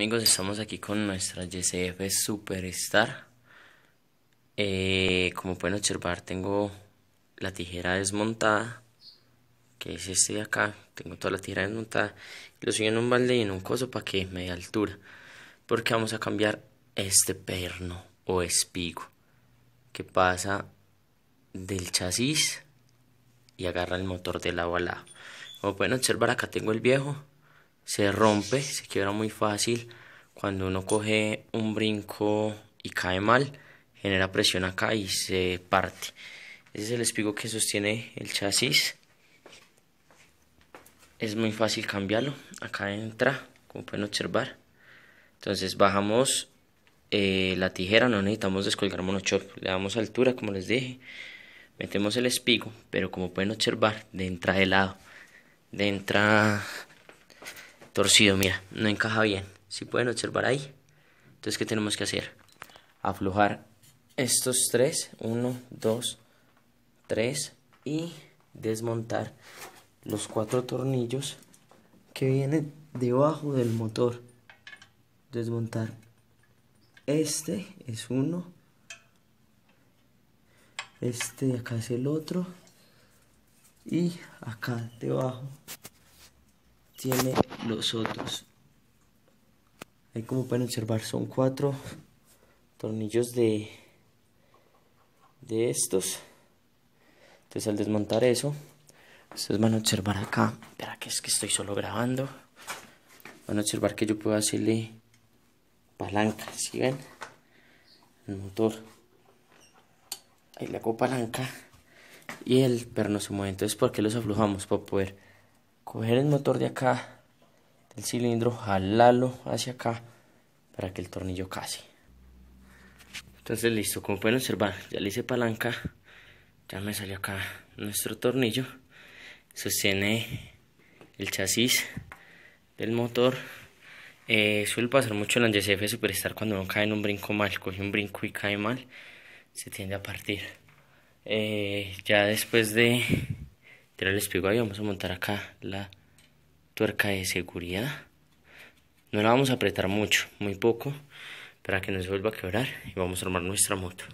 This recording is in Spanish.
Amigos, estamos aquí con nuestra YCF Superstar. Eh, como pueden observar, tengo la tijera desmontada, que es este de acá. Tengo toda la tijera desmontada. Lo sigo en un balde y en un coso para que me dé altura. Porque vamos a cambiar este perno o espigo que pasa del chasis y agarra el motor de lado a lado. Como pueden observar, acá tengo el viejo se rompe, se quiebra muy fácil. Cuando uno coge un brinco y cae mal, genera presión acá y se parte. Ese es el espigo que sostiene el chasis. Es muy fácil cambiarlo. Acá entra, como pueden observar. Entonces bajamos eh, la tijera, no necesitamos descolgar monochop. Le damos altura, como les dije. Metemos el espigo, pero como pueden observar, de entra de lado. De entra torcido, mira, no encaja bien. Si pueden observar ahí. Entonces, que tenemos que hacer? Aflojar estos tres, uno, dos, tres, y desmontar los cuatro tornillos que vienen debajo del motor. Desmontar. Este es uno. Este de acá es el otro. Y acá debajo tiene los otros. Ahí como pueden observar son cuatro tornillos de, de estos. Entonces al desmontar eso, ustedes van a observar acá, espera que es que estoy solo grabando. Van a observar que yo puedo hacerle palanca, si ven? El motor. Ahí le hago palanca y el perno se mueve. Entonces, porque los aflojamos? Para poder coger el motor de acá del cilindro, jalarlo hacia acá para que el tornillo case. Entonces listo, como pueden observar, ya le hice palanca, ya me salió acá nuestro tornillo, sostiene el chasis del motor. Eh, suele pasar mucho en la YCF Superstar cuando uno cae en un brinco mal, coge un brinco y cae mal, se tiende a partir. Eh, ya después de Tira el ahí vamos a montar acá la tuerca de seguridad no la vamos a apretar mucho muy poco para que no se vuelva a quebrar y vamos a armar nuestra moto